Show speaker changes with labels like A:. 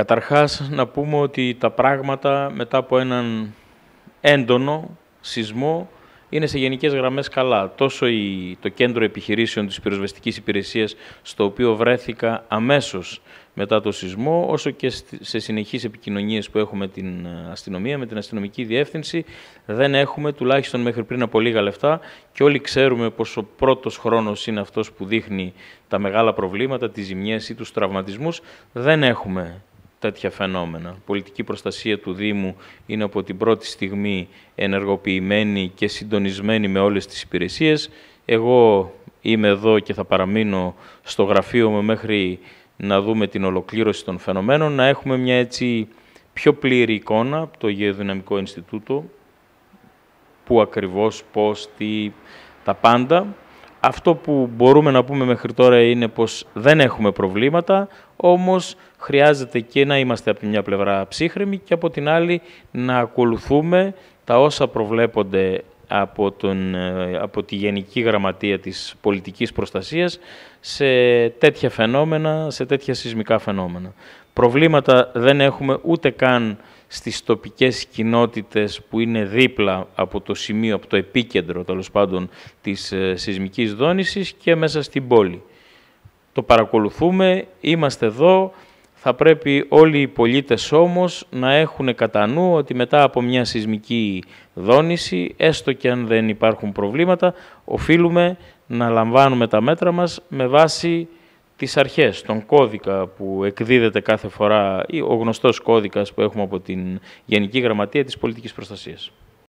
A: Καταρχάς να πούμε ότι τα πράγματα μετά από έναν έντονο σεισμό είναι σε γενικές γραμμές καλά. Τόσο η, το κέντρο επιχειρήσεων της πυροσβεστικής υπηρεσίας, στο οποίο βρέθηκα αμέσως μετά το σεισμό, όσο και σε συνεχείς επικοινωνίες που έχουμε την αστυνομία, με την αστυνομική διεύθυνση, δεν έχουμε, τουλάχιστον μέχρι πριν από λίγα λεφτά, και όλοι ξέρουμε πως ο πρώτος χρόνος είναι αυτός που δείχνει τα μεγάλα προβλήματα, τις ζημιές ή τους τραυματισμούς, δεν έχουμε τέτοια φαινόμενα. Η πολιτική προστασία του Δήμου είναι από την πρώτη στιγμή ενεργοποιημένη και συντονισμένη με όλες τις υπηρεσίες. Εγώ είμαι εδώ και θα παραμείνω στο γραφείο μου μέχρι να δούμε την ολοκλήρωση των φαινομένων, να έχουμε μια έτσι πιο πλήρη εικόνα από το Γεωδυναμικό Ινστιτούτο, που ακριβώς, πώς, τι, τα πάντα. Αυτό που μπορούμε να πούμε μέχρι τώρα είναι πως δεν έχουμε προβλήματα, όμως χρειάζεται και να είμαστε από τη μια πλευρά ψύχρεμοι και από την άλλη να ακολουθούμε τα όσα προβλέπονται από, τον, ε, από τη Γενική Γραμματεία της Πολιτικής Προστασίας σε τέτοια φαινόμενα, σε τέτοια σεισμικά φαινόμενα. Προβλήματα δεν έχουμε ούτε καν στις τοπικές κοινότητες που είναι δίπλα από το σημείο, από το επίκεντρο τέλος πάντων της ε, σεισμικής δόνησης και μέσα στην πόλη. Το παρακολουθούμε, είμαστε εδώ, θα πρέπει όλοι οι πολίτες όμως να έχουν κατά νου ότι μετά από μια σεισμική δόνηση, έστω και αν δεν υπάρχουν προβλήματα, οφείλουμε να λαμβάνουμε τα μέτρα μας με βάση τις αρχές, τον κώδικα που εκδίδεται κάθε φορά ή ο γνωστός κώδικας που έχουμε από την Γενική Γραμματεία της Πολιτικής Προστασίας.